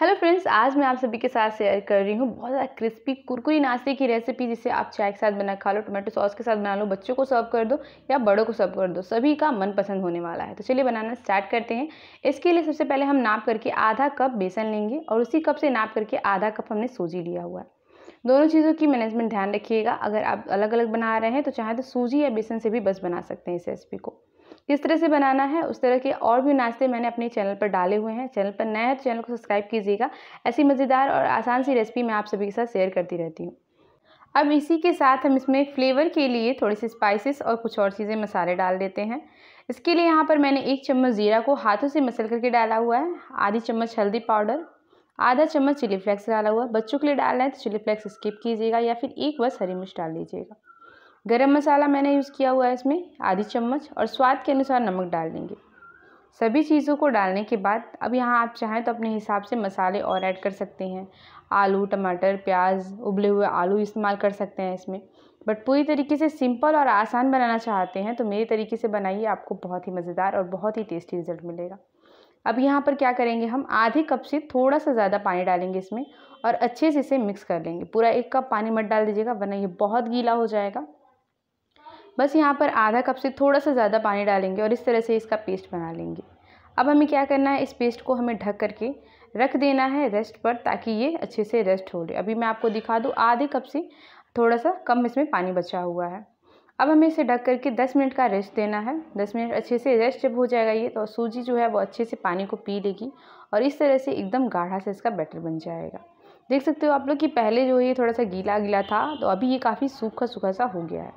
hello friends आज मैं आप सभी के साथ शेयर कर रही हूँ बहुत ज़्यादा क्रिस्पी कुरकुरी नाश्ते की रेसिपी जिसे आप चाय के साथ बना खा लो टोमेटो सॉस के साथ बना लो बच्चों को सर्व कर दो या बड़ों को सर्व कर दो सभी का मनपसंद होने वाला है तो चलिए बनाना स्टार्ट करते हैं इसके लिए सबसे पहले हम नाप करके आधा कप बेसन लेंगे और उसी कप से नाप करके आधा कप हमने सूजी लिया हुआ है दोनों चीज़ों की मैनेजमेंट ध्यान रखिएगा अगर आप अलग अलग बना रहे हैं तो चाहे तो सूजी या बेसन से भी बस बना सकते हैं इस रेसिपी को किस तरह से बनाना है उस तरह के और भी नाश्ते मैंने अपने चैनल पर डाले हुए हैं चैनल पर नया है तो चैनल को सब्सक्राइब कीजिएगा ऐसी मज़ेदार और आसान सी रेसिपी मैं आप सभी के साथ शेयर करती रहती हूँ अब इसी के साथ हम इसमें फ्लेवर के लिए थोड़ी सी स्पाइसेस और कुछ और चीज़ें मसाले डाल देते हैं इसके लिए यहाँ पर मैंने एक चम्मच ज़ीरा को हाथों से मसल करके डाला हुआ है आधी चम्मच हल्दी पाउडर आधा चम्मच चिली फ्लेक्स डाला हुआ है बच्चों के लिए डालना है तो चिली फ्लेक्स स्किप कीजिएगा या फिर एक बस हरी मिर्च डाल दीजिएगा गरम मसाला मैंने यूज़ किया हुआ है इसमें आधी चम्मच और स्वाद के अनुसार नमक डाल देंगे सभी चीज़ों को डालने के बाद अब यहाँ आप चाहें तो अपने हिसाब से मसाले और ऐड कर सकते हैं आलू टमाटर प्याज उबले हुए आलू इस्तेमाल कर सकते हैं इसमें बट पूरी तरीके से सिंपल और आसान बनाना चाहते हैं तो मेरे तरीके से बनाइए आपको बहुत ही मज़ेदार और बहुत ही टेस्टी रिजल्ट मिलेगा अब यहाँ पर क्या करेंगे हम आधे कप से थोड़ा सा ज़्यादा पानी डालेंगे इसमें और अच्छे से इसे मिक्स कर लेंगे पूरा एक कप पानी मत डाल दीजिएगा वरना ये बहुत गीला हो जाएगा बस यहाँ पर आधा कप से थोड़ा सा ज़्यादा पानी डालेंगे और इस तरह से इसका पेस्ट बना लेंगे अब हमें क्या करना है इस पेस्ट को हमें ढक करके रख देना है रेस्ट पर ताकि ये अच्छे से रेस्ट हो ले अभी मैं आपको दिखा दूँ आधे कप से थोड़ा सा कम इसमें पानी बचा हुआ है अब हमें इसे ढक करके 10 मिनट का रेस्ट देना है 10 मिनट अच्छे से रेस्ट जब हो जाएगा ये तो सूजी जो है वो अच्छे से पानी को पी लेगी और इस तरह से एकदम गाढ़ा से इसका बैटर बन जाएगा देख सकते हो आप लोग कि पहले जो है ये थोड़ा सा गीला गीला था तो अभी ये काफ़ी सूखा सूखा सा हो गया है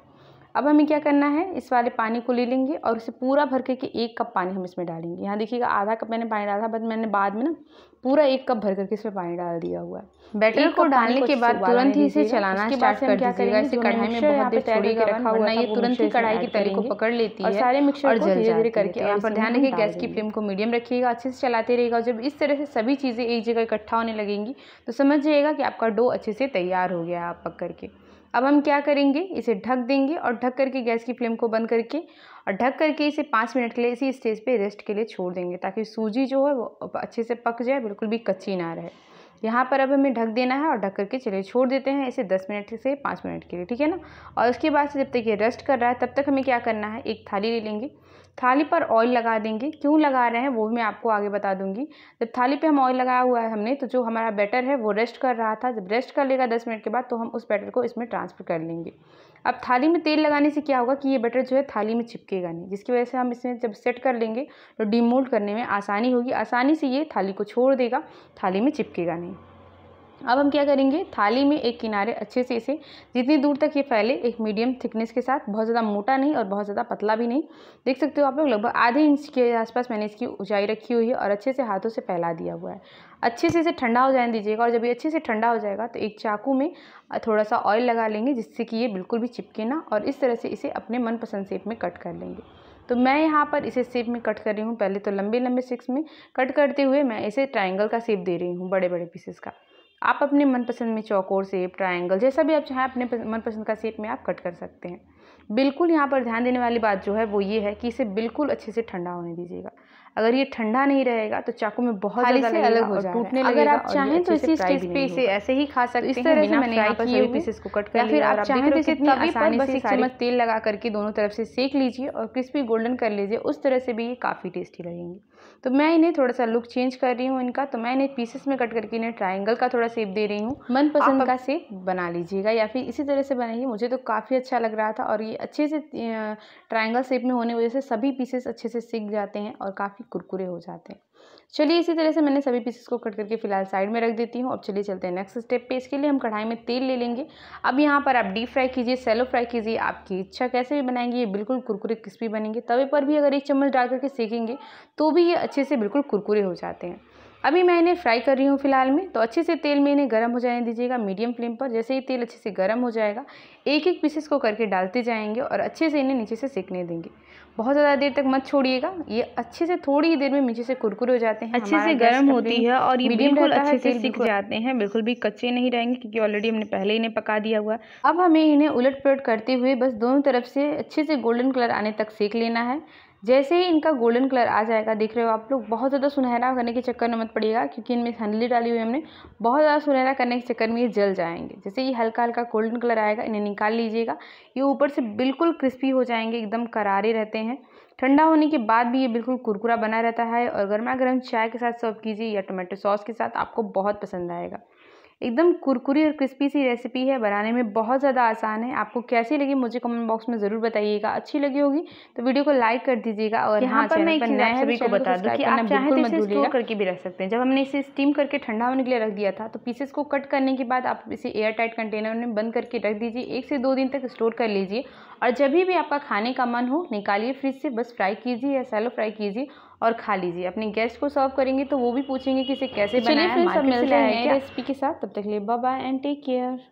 अब हमें क्या करना है इस वाले पानी को ले लेंगे और उसे पूरा भर करके एक कप पानी हम इसमें डालेंगे यहाँ देखिएगा आधा कप मैंने पानी डाला था बट मैंने बाद में ना पूरा एक कप भर करके इसमें पानी डाल दिया हुआ है बैटर को डालने के बाद तुरंत ही इसे चलाना इसे कढ़ाई में बहुत देर के रखा हुआ ये तुरंत ही कढ़ाई की तरी को पकड़ लेती है सारे मिक्सर और धीरे धीरे करके तो यहाँ पर ध्यान रखिए गैस की फ्लेम को मीडियम रखिएगा अच्छे से चलाते रहेगा जब इस तरह से सभी चीज़ें एक जगह इकट्ठा होने लगेंगी तो समझ जाइएगा कि आपका डो अच्छे से तैयार हो गया आप पक करके अब हम क्या करेंगे इसे ढक देंगे और ढक करके गैस की फ्लेम को बंद करके और ढक करके इसे पाँच मिनट के लिए इसी स्टेज पे रेस्ट के लिए छोड़ देंगे ताकि सूजी जो है वो अच्छे से पक जाए बिल्कुल भी कच्ची ना रहे यहाँ पर अब हमें ढक देना है और ढक करके चलिए छोड़ देते हैं इसे दस मिनट से पाँच मिनट के लिए ठीक है ना और उसके बाद से जब तक ये रेस्ट कर रहा है तब तक हमें क्या करना है एक थाली ले लेंगे थाली पर ऑयल लगा देंगे क्यों लगा रहे हैं वो भी मैं आपको आगे बता दूंगी जब थाली पे हम ऑयल लगाया हुआ है हमने तो जो हमारा बैटर है वो रेस्ट कर रहा था जब रेस्ट कर लेगा दस मिनट के बाद तो हम उस बैटर को इसमें ट्रांसफ़र कर लेंगे अब थाली में तेल लगाने से क्या होगा कि ये बटर जो है थाली में चिपकेगा नहीं जिसकी वजह से हम इसमें जब सेट कर लेंगे तो डीमोल्ड करने में आसानी होगी आसानी से ये थाली को छोड़ देगा थाली में चिपकेगा नहीं अब हम क्या करेंगे थाली में एक किनारे अच्छे से इसे जितनी दूर तक ये फैले एक मीडियम थिकनेस के साथ बहुत ज़्यादा मोटा नहीं और बहुत ज़्यादा पतला भी नहीं देख सकते हो आप लोग लगभग आधे इंच के आसपास मैंने इसकी ऊंचाई रखी हुई है और अच्छे से हाथों से फैला दिया हुआ है अच्छे से इसे ठंडा हो जाने दीजिएगा और जब ये अच्छे से ठंडा हो जाएगा तो एक चाकू में थोड़ा सा ऑयल लगा लेंगे जिससे कि ये बिल्कुल भी चिपके ना और इस तरह से इसे अपने मनपसंद शेप में कट कर लेंगे तो मैं यहाँ पर इसे शेप में कट कर रही हूँ पहले तो लंबे लंबे सिक्स में कट करते हुए मैं इसे ट्राइंगल का सेप दे रही हूँ बड़े बड़े पीसेस का आप अपने मनपसंद में चौकोर सेप ट्राइंगल जैसा भी आप चाहें अपने मनपसंद का सेप में आप कट कर सकते हैं बिल्कुल यहाँ पर ध्यान देने वाली बात जो है वो ये है कि इसे बिल्कुल अच्छे से ठंडा होने दीजिएगा अगर ये ठंडा नहीं रहेगा तो चाकू में बहुत ज़्यादा अलग हो टूटने अगर आप चाहें तो इसी स्टेज पे इसे ऐसे ही खा सकते हैं इस तरह से मैंने यहाँ पर सभी पीसेस को कट कर फिर आप चाहें तो इसे तभी पर बस एक चम्मच तेल लगा करके दोनों तरफ से सेक लीजिए और क्रिस्पी गोल्डन कर लीजिए उस तरह से भी ये काफ़ी टेस्टी लगेंगे तो मैं इन्हें थोड़ा सा लुक चेंज कर रही हूँ इनका तो मैं इन्हें पीसेस में कट करके इन्हें ट्राइंगल का थोड़ा सेप दे रही हूँ मनपसंद का सेप बना लीजिएगा या फिर इसी तरह से बनाइए मुझे तो काफ़ी अच्छा लग रहा था और ये अच्छे से ट्राइंगल सेप में होने वजह से सभी पीसेस अच्छे से सीख जाते हैं और काफ़ी काफ़ी कुरकुरे हो जाते हैं चलिए इसी तरह से मैंने सभी पीसेस को कट करके फिलहाल साइड में रख देती हूँ अब चलिए चलते हैं नेक्स्ट स्टेप पे इसके लिए हम कढ़ाई में तेल ले लेंगे अब यहाँ पर आप डीप फ्राई कीजिए सेलो फ्राई कीजिए आपकी इच्छा कैसे भी बनाएंगे ये बिल्कुल कुरकुरे क्रिस्पी बनेंगे तवे पर भी अगर एक चम्मच डाल करके सेकेंगे तो भी ये अच्छे से बिल्कुल कुरकुरे हो जाते हैं अभी मैं इन्हें फ्राई कर रही हूँ फिलहाल में तो अच्छे से तेल में इन्हें गर्म हो जाने दीजिएगा मीडियम फ्लेम पर जैसे ही तेल अच्छे से गर्म हो जाएगा एक एक पीसेस को करके डालते जाएंगे और अच्छे से इन्हें नीचे से सेकने देंगे बहुत ज़्यादा देर तक मत छोड़िएगा ये अच्छे से थोड़ी ही देर में नीचे से कुरकुरे हो जाते हैं अच्छे से गर्म होती है और मीडियम अच्छे से सीख जाते हैं बिल्कुल भी कच्चे नहीं रहेंगे क्योंकि ऑलरेडी हमने पहले इन्हें पका दिया हुआ है अब हमें इन्हें उलट पलट करते हुए बस दोनों तरफ से अच्छे से गोल्डन कलर आने तक सेक लेना है जैसे ही इनका गोल्डन कलर आ जाएगा देख रहे हो आप लोग बहुत ज़्यादा सुनहरा करने के चक्कर में मत पड़िएगा क्योंकि इनमें हंडली डाली हुई हमने बहुत ज़्यादा सुनहरा करने के चक्कर में ये जल जाएंगे जैसे ही हल्का हल्का गोल्डन कलर आएगा इन्हें निकाल लीजिएगा ये ऊपर से बिल्कुल क्रिस्पी हो जाएंगे एकदम करारे रहते हैं ठंडा होने के बाद भी ये बिल्कुल कुरकुरा बना रहता है और गर्मा गर्म चाय के साथ सर्व कीजिए या टोमेटो सॉस के साथ आपको बहुत पसंद आएगा एकदम कुरकुरी और क्रिस्पी सी रेसिपी है बनाने में बहुत ज़्यादा आसान है आपको कैसी लगी मुझे कमेंट बॉक्स में ज़रूर बताइएगा अच्छी लगी होगी तो वीडियो को लाइक कर दीजिएगा और यहाँ हाँ, पर मैं एक नया तो सभी को बता दूँ कि आप चाहें तो इसे स्टोर करके भी रख सकते हैं जब हमने इसे स्टीम करके ठंडा होने के लिए रख दिया था तो पीसेस को कट करने के बाद आप इसे एयर टाइट कंटेनर में बंद करके रख दीजिए एक से दो दिन तक स्टोर कर लीजिए और जब भी आपका खाने का मन हो निकालिए फ्रिज से बस फ्राई कीजिए या सैलो फ्राई कीजिए और खा लीजिए अपने गेस्ट को सर्व करेंगे तो वो भी पूछेंगे कि इसे कैसे बनाया है मार्केट से लाया है रेसिपी के साथ तब तक लिए बाय एंड टेक केयर